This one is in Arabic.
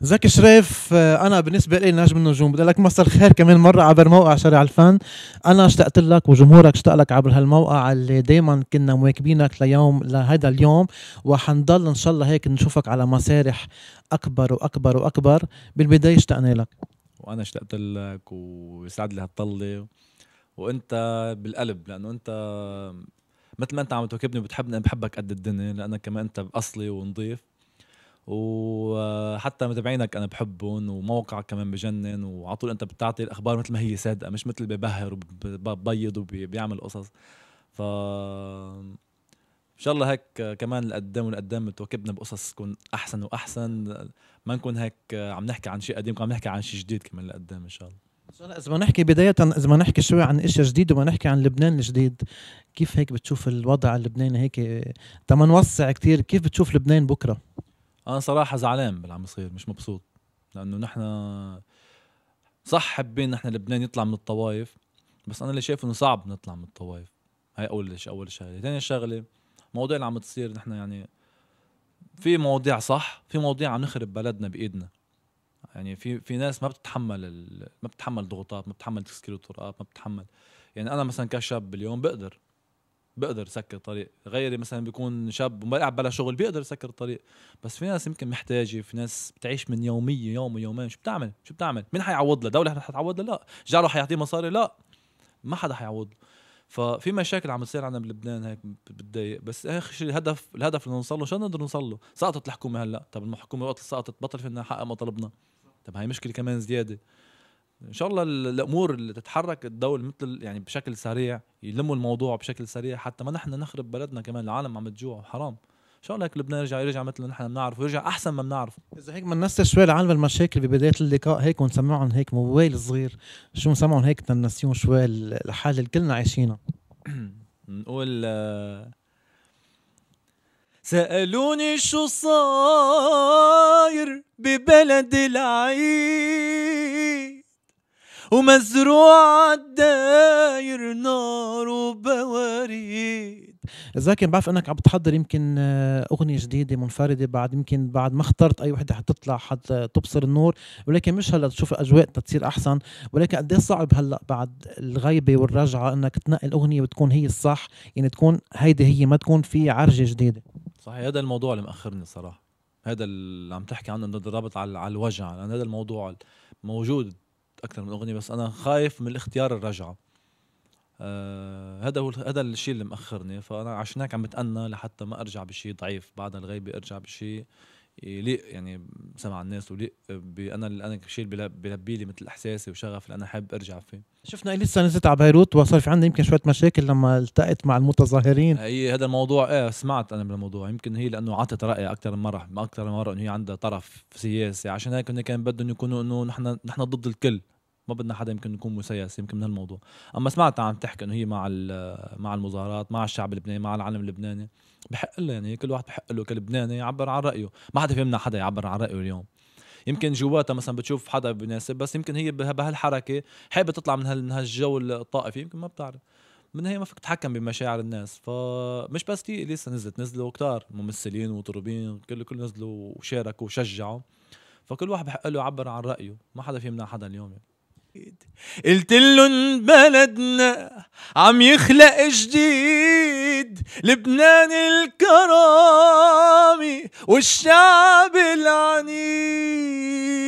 زكي شريف آه، انا بالنسبه لي نجم النجوم بدي لك مصر خير كمان مره عبر موقع شارع الفن انا اشتقت لك وجمهورك اشتاق لك عبر هالموقع اللي دائما كنا مواكبينك ليوم لهذا اليوم وحنضل ان شاء الله هيك نشوفك على مسارح اكبر واكبر واكبر بالبدايه اشتقنا لك وانا اشتقت لك ويسعد لي هالطله وانت بالقلب لانه انت مثل ما انت عم تواكبني وبتحبني بحبك قد الدنيا لانك كمان انت اصلي ونظيف وحتى متابعينك انا بحبهم وموقعك كمان بجنن وعلى طول انت بتعطي الاخبار مثل ما هي صادقه مش مثل ببهر وببيض وبيعمل قصص ف ان شاء الله هيك كمان لقدام ولقدام تواكبنا بقصص تكون احسن واحسن ما نكون هيك عم نحكي عن شيء قديم عم نحكي عن شيء جديد كمان لقدام ان شاء الله اذا بدنا نحكي بدايه اذا بدنا نحكي شوي عن اشياء جديد وما نحكي عن لبنان الجديد كيف هيك بتشوف الوضع اللبناني هيك تما نوسع كثير كيف بتشوف لبنان بكره انا صراحه زعلان باللي عم بصير مش مبسوط لانه نحن صح حابين نحن لبنان يطلع من الطوائف بس انا اللي شايف انه صعب نطلع من الطوائف هاي اول شيء اول شغله ثاني شغله المواضيع اللي عم تصير نحن يعني في مواضيع صح في مواضيع عم نخرب بلدنا بايدنا يعني في في ناس ما بتتحمل ال... ما بتتحمل ضغوطات ما بتتحمل تسكير الطرقات ما بتتحمل يعني انا مثلا كشاب اليوم بقدر بقدر سكر طريق غيري مثلا بيكون شاب وملعب بلا شغل بيقدر سكر الطريق بس في ناس يمكن محتاجه في ناس بتعيش من يوميه يوم ويومين شو بتعمل شو بتعمل مين حيعوض لها دوله حتعوض لها لا جاره حيعطيه مصاري لا ما حدا حيعوض ففي مشاكل عم تصير عندنا بلبنان هيك بتضايق بس اخر شيء الهدف الهدف اللي نوصل له شو نقدر نوصل له سقطت الحكومه هلا طب الحكومه وقت سقطت بطل فينا نحقق مطالبنا طب هاي مشكله كمان زياده ان شاء الله الامور اللي تتحرك الدول مثل يعني بشكل سريع يلموا الموضوع بشكل سريع حتى ما نحن نخرب بلدنا كمان العالم عم تجوع حرام ان شاء الله هيك لبنان يرجع يرجع مثل ما نحن بنعرفه ويرجع احسن ما بنعرفه اذا هيك بدنا نسر شوي العالم المشاكل ببدايه اللقاء هيك ونسمعهم هيك موال صغير شو نسمعهم هيك تنسيون شوي الحاله اللي كلنا عايشينها نقول آه، سالوني شو صار بلد العيد ومزروع الداير نار وبواريد زاكي بعرف انك عم تحضر يمكن آه، اغنيه جديده منفرده بعد يمكن بعد ما اخترت اي وحده حتطلع حتبصر آه، النور ولكن مش هلا تشوف الاجواء تتصير احسن ولكن قد إيه صعب هلا بعد الغيبه والرجعه انك تنقي الاغنيه وتكون هي الصح يعني تكون هيدي هي ما تكون في عرجه جديده صحيح هذا الموضوع اللي مأخرني صراحه هذا اللي عم تحكي عنه الرابط على, على الوجع لان هذا الموضوع موجود اكثر من اغنيه بس انا خايف من اختيار الرجعه آه هذا هو هذا الشيء اللي مأخرني فانا عشان هيك عم بتأنى لحتى ما ارجع بشيء ضعيف بعد الغيبه ارجع بشيء يليق إيه، يعني سمع الناس ويليق انا اللي انا الشيء اللي بلبي لي مثل احساسي وشغف اللي انا حابب ارجع فيه شفنا لسه نزلت على بيروت وصار في عندي يمكن شويه مشاكل لما التقت مع المتظاهرين اي هذا الموضوع ايه سمعت انا بالموضوع يمكن هي لانه عطت راي اكثر من مره اكثر من مره انه هي عندها طرف سياسي عشان هيك كان بدهم يكونوا انه نحن نحن ضد الكل ما بدنا حدا يمكن يكون مسيس يمكن من هالموضوع اما سمعت عم تحكي انه هي مع مع المظاهرات مع الشعب اللبناني مع العالم اللبناني بحق له يعني كل واحد بحق له كلبناني يعبر عن رايه ما حدا بيمنع حدا يعبر عن رايه اليوم يمكن آه. جواتها مثلا بتشوف حدا بيناسب بس يمكن هي بهالحركه حابه تطلع من هالجو الطائفي يمكن ما بتعرف من هي ما فيك تتحكم بمشاعر الناس فمش بس تي لسه نزلت نزلوا كتار ممثلين ومطربين كل كل نزلوا وشاركوا وشجعوا فكل واحد بحق له يعبر عن رايه ما حدا في يمنع حدا اليوم يعني. قلت لهم بلدنا عم يخلق جديد لبنان الكرامي والشعب العنيد